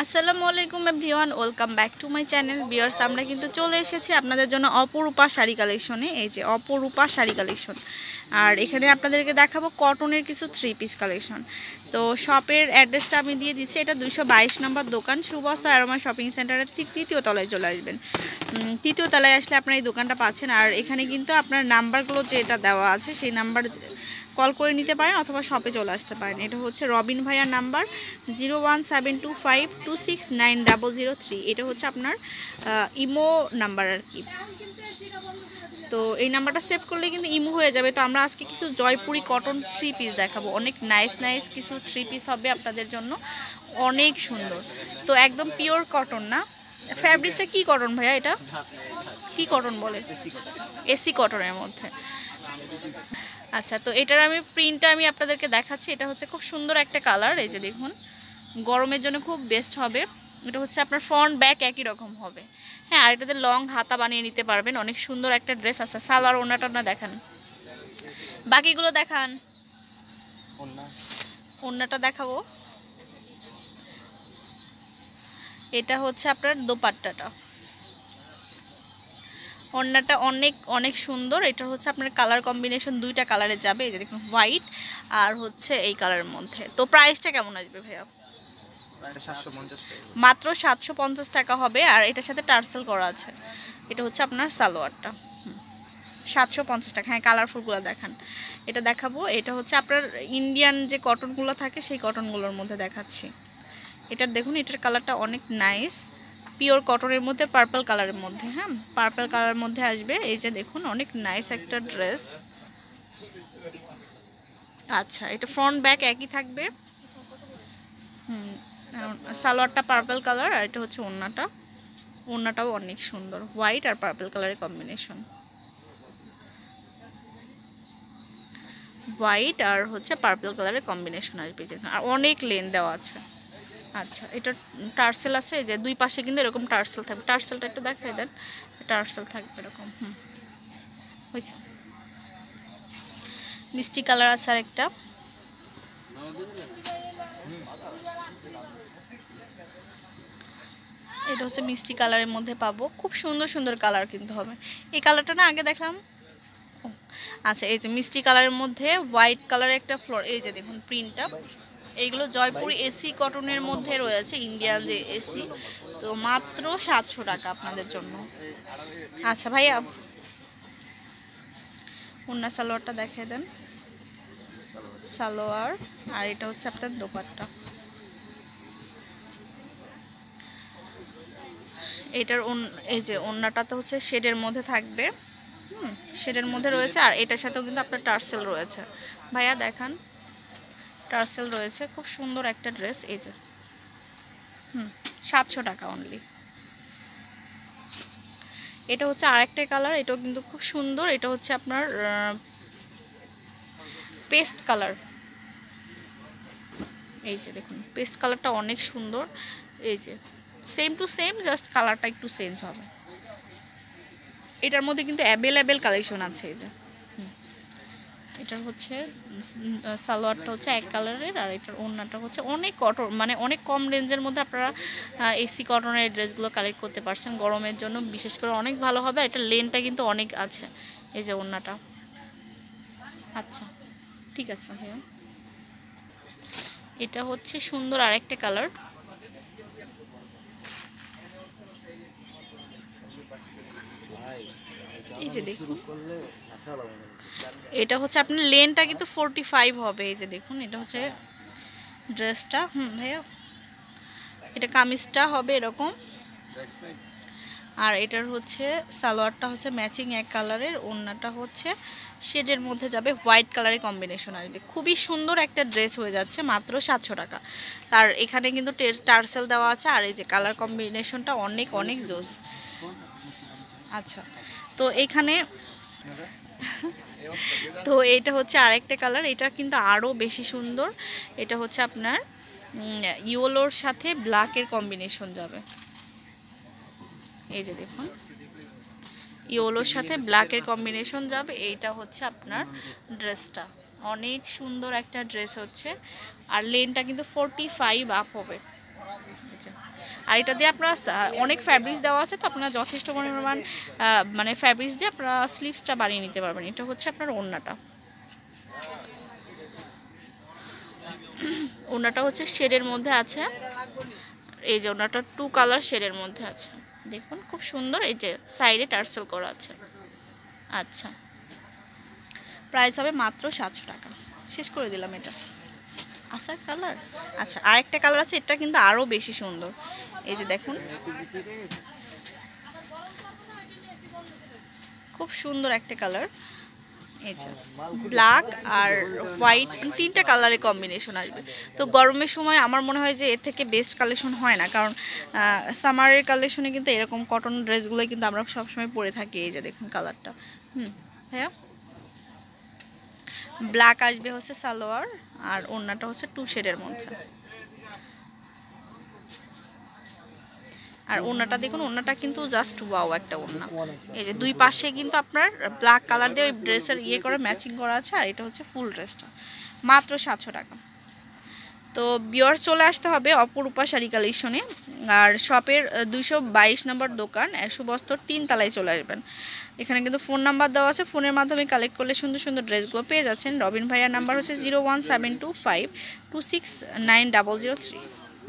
আসসালামু আলাইকুম everyone welcome back to my channel বিয়ার্স আমরা কিন্তু চলে এসেছি আপনাদের জন্য অপরূপা শাড়ি কালেকশনে এই যে অপরূপা শাড়ি কালেকশন আর এখানে আপনাদেরকে দেখাবো কটনের কিছু থ্রি পিস কালেকশন তো শপের অ্যাড্রেসটা আমি দিয়ে দিচ্ছি এটা দুশো বাইশ নম্বর দোকান সুবস্তা অ্যারোমা শপিং সেন্টারের ঠিক তৃতীয় তলায় চলে আসবেন তৃতীয় তলায় আসলে আপনার এই দোকানটা পাচ্ছেন আর এখানে কিন্তু আপনার নাম্বারগুলো যেটা দেওয়া আছে সেই নাম্বার কল করে নিতে পারেন অথবা শপে চলে আসতে পারেন এটা হচ্ছে রবিন ভাইয়ার number zero one seven two five two six nine double zero three এটা হচ্ছে আপনার ইমো নাম্বার আর কি তো এই নাম্বারটা সেভ করলে কিন্তু ইমু হয়ে যাবে তো আমরা আজকে কিছু জয়পুরি কটন থ্রি পিস দেখাবো অনেক নাইস নাইস কিছু থ্রি পিস হবে আপনাদের জন্য অনেক সুন্দর তো একদম পিওর কটন না ফ্যাব্রিকটা কি কটন ভাইয়া এটা কি কটন বলে এসি কটনের মধ্যে আচ্ছা তো এটার আমি প্রিন্টটা আমি আপনাদেরকে দেখাচ্ছি এটা হচ্ছে খুব সুন্দর একটা কালার এই যে দেখুন গরমের জন্য খুব বেস্ট হবে এটা হচ্ছে আপনার ফ্রন্ট ব্যাক একই রকম হবে হ্যাঁ আর এটাতে লং হাতা বানিয়ে নিতে পারবেন অনেক সুন্দর একটা ড্রেস আছে সালোয়ার ওনা টনা দেখান বাকিগুলো দেখান ওনাটা দেখাবো এটা হচ্ছে আপনার দোপাট্টাটা ওড়নাটা অনেক অনেক সুন্দর এটা হচ্ছে আপনার কালার কম্বিনেশন দুইটা কালারে যাবে এই যে দেখুন হোয়াইট আর হচ্ছে এই কালারের মধ্যে তো প্রাইসটা কেমন আসবে ভাইয়া মাত্র সাতশো পঞ্চাশ টাকা হবে আর এটার সাথে টার্সেল করা আছে এটা হচ্ছে আপনার সালোয়ারটা সাতশো পঞ্চাশ টাকা হ্যাঁ কালারফুলগুলো দেখান এটা দেখাবো এটা হচ্ছে আপনার ইন্ডিয়ান যে কটনগুলো থাকে সেই কটনগুলোর মধ্যে দেখাচ্ছি এটার দেখুন এটার কালারটা অনেক নাইস পিওর কটনের মধ্যে পার্পল কালারের মধ্যে হ্যাঁ পার্পল কালারের মধ্যে আসবে এই যে দেখুন অনেক নাইস একটা ড্রেস আচ্ছা এটা ফ্রন্ট ব্যাক একই থাকবে হুম সালোয়ারটা পার্পল কালার আর এটা হচ্ছে ওড়নাটা ওড়নাটাও অনেক সুন্দর হোয়াইট আর পার্পল কালারের কম্বিনেশন হোয়াইট আর হচ্ছে পার্পল কালারের কম্বিনেশন আসবে যে আর অনেক লেন দেওয়া আছে আচ্ছা এটা টার্সেল আছে যে দুই পাশে কিন্তু এরকম টার্সেল থাকবে টার্সেলটা একটু দেখাই দেন টার্সেল থাকবে এরকম হুম হয়েছে মিষ্টি কালার আছে আর একটা এটা হচ্ছে মিষ্টি কালারের মধ্যে পাবো খুব সুন্দর সুন্দর কালার কিন্তু হবে এই কালারটা না আগে দেখলাম আচ্ছা এই যে মিষ্টি কালারের মধ্যে হোয়াইট কালারের একটা ফ্লোর এই যে দেখুন প্রিন্টটা এইগুলো জয়পুরি এসি কটনের মধ্যে রয়েছে ইন্ডিয়ান যে এসি তো মাত্র সাতশো টাকা আপনাদের জন্য আচ্ছা ভাইয়া উন্না সালোয়ারটা দেখিয়ে দেন সালোয়ার আর এটা হচ্ছে আপনার দোপারটা এটার এই যে অন্যটা তো হচ্ছে শেডের মধ্যে থাকবে হুম শেডের মধ্যে রয়েছে আর এটার সাথেও কিন্তু আপনার টার্সেল রয়েছে ভাইয়া দেখান টার্সেল রয়েছে খুব সুন্দর একটা ড্রেস এই যে হুম সাতশো টাকা অনলি এটা হচ্ছে আরেকটা কালার এটাও কিন্তু খুব সুন্দর এটা হচ্ছে আপনার পেস্ট কালার এই যে দেখুন পেস্ট কালারটা অনেক সুন্দর এই যে সেম টু সেম জাস্ট কালারটা একটু চেঞ্জ হবে এটার মধ্যে কিন্তু অ্যাভেলেবেল কালেকশন আছে এই যে এটা হচ্ছে সালোয়ারটা হচ্ছে এক কালারের আর এটার ওড়নাটা হচ্ছে অনেক কটন মানে অনেক কম রেঞ্জের মধ্যে আপনারা এসি কটনের ড্রেসগুলো কালেক্ট করতে পারছেন গরমের জন্য বিশেষ করে অনেক ভালো হবে আর এটা লেনটা কিন্তু অনেক আছে এই যে ওড়নাটা আচ্ছা ঠিক আছে ভাইয়া এটা হচ্ছে সুন্দর আরেকটা কালার এই যে দেখুন আচ্ছা, এটা হচ্ছে আপনার লেনটা কিন্তু ফোরটি ফাইভ হবে এই যে দেখুন এটা হচ্ছে ড্রেসটা হুম ভাইয়া এটা কামিজটা হবে এরকম আর এটার হচ্ছে সালোয়ারটা হচ্ছে ম্যাচিং এক কালারের ওড়নাটা হচ্ছে শেডের মধ্যে যাবে হোয়াইট কালারের কম্বিনেশন আসবে খুবই সুন্দর একটা ড্রেস হয়ে যাচ্ছে মাত্র সাতশো টাকা তার এখানে কিন্তু টার্সেল দেওয়া আছে আর এই যে কালার কম্বিনেশনটা অনেক অনেক জোস আচ্ছা তো এখানে তো এটা হচ্ছে আরেকটা কালার এটা কিন্তু আরও বেশি সুন্দর এটা হচ্ছে আপনার ইয়োলোর সাথে ব্ল্যাকের কম্বিনেশন যাবে এই যে দেখুন ইয়োলোর সাথে ব্ল্যাকের কম্বিনেশন যাবে এইটা হচ্ছে আপনার ড্রেসটা অনেক সুন্দর একটা ড্রেস হচ্ছে আর লেনটা কিন্তু ফোরটি ফাইভ আপ হবে আর এটা দিয়ে আপনারা অনেক ফ্যাব্রিক্স দেওয়া আছে তো আপনারা যথেষ্ট পরিমাণ মানে ফ্যাব্রিক্স দিয়ে আপনারা স্লিপসটা বানিয়ে নিতে পারবেন এটা হচ্ছে আপনার ওড়নাটা ওড়নাটা হচ্ছে শেডের মধ্যে আছে এই যে ওড়নাটা টু কালার শেডের মধ্যে আছে দেখুন খুব সুন্দর এই যে সাইডে টার্সেল করা আছে আচ্ছা প্রাইস হবে মাত্র সাতশো টাকা শেষ করে দিলাম এটা আচ্ছা কালার আচ্ছা আরেকটা কালার আছে এটা কিন্তু আরও বেশি সুন্দর এই যে দেখুন খুব সুন্দর একটা কালার এই যে ব্ল্যাক আর হোয়াইট মানে তিনটা কালারের কম্বিনেশন আসবে তো গরমের সময় আমার মনে হয় যে এর থেকে বেস্ট কালেকশন হয় না কারণ সামারের কালেকশনে কিন্তু এরকম কটন ড্রেসগুলোই কিন্তু আমরা সবসময় পরে থাকি এই যে দেখুন কালারটা হুম হ্যাঁ ব্ল্যাক আসবে হচ্ছে সালোয়ার আর ওড়নাটা হচ্ছে টু শেডের মধ্যে আর ওড়নাটা দেখুন ওড়নাটা কিন্তু জাস্ট ওয়াও একটা ওড়না এই যে দুই পাশে কিন্তু আপনার ব্ল্যাক কালার দিয়ে ওই ড্রেসের ইয়ে করে ম্যাচিং করা আছে আর এটা হচ্ছে ফুল ড্রেসটা মাত্র সাতশো টাকা তো বিয়র চলে আসতে হবে অপরূপা শাড়ি কালেকশনে আর শপের দুইশো বাইশ নম্বর দোকান একশো বস্তর তিনতলায় চলে আসবেন এখানে কিন্তু ফোন নাম্বার দেওয়া আছে ফোনের মাধ্যমে কালেক্ট করলে সুন্দর সুন্দর ড্রেসগুলো পেয়ে যাচ্ছেন রবিন ভাইয়ার নাম্বার হচ্ছে zero one seven two five two six nine double zero three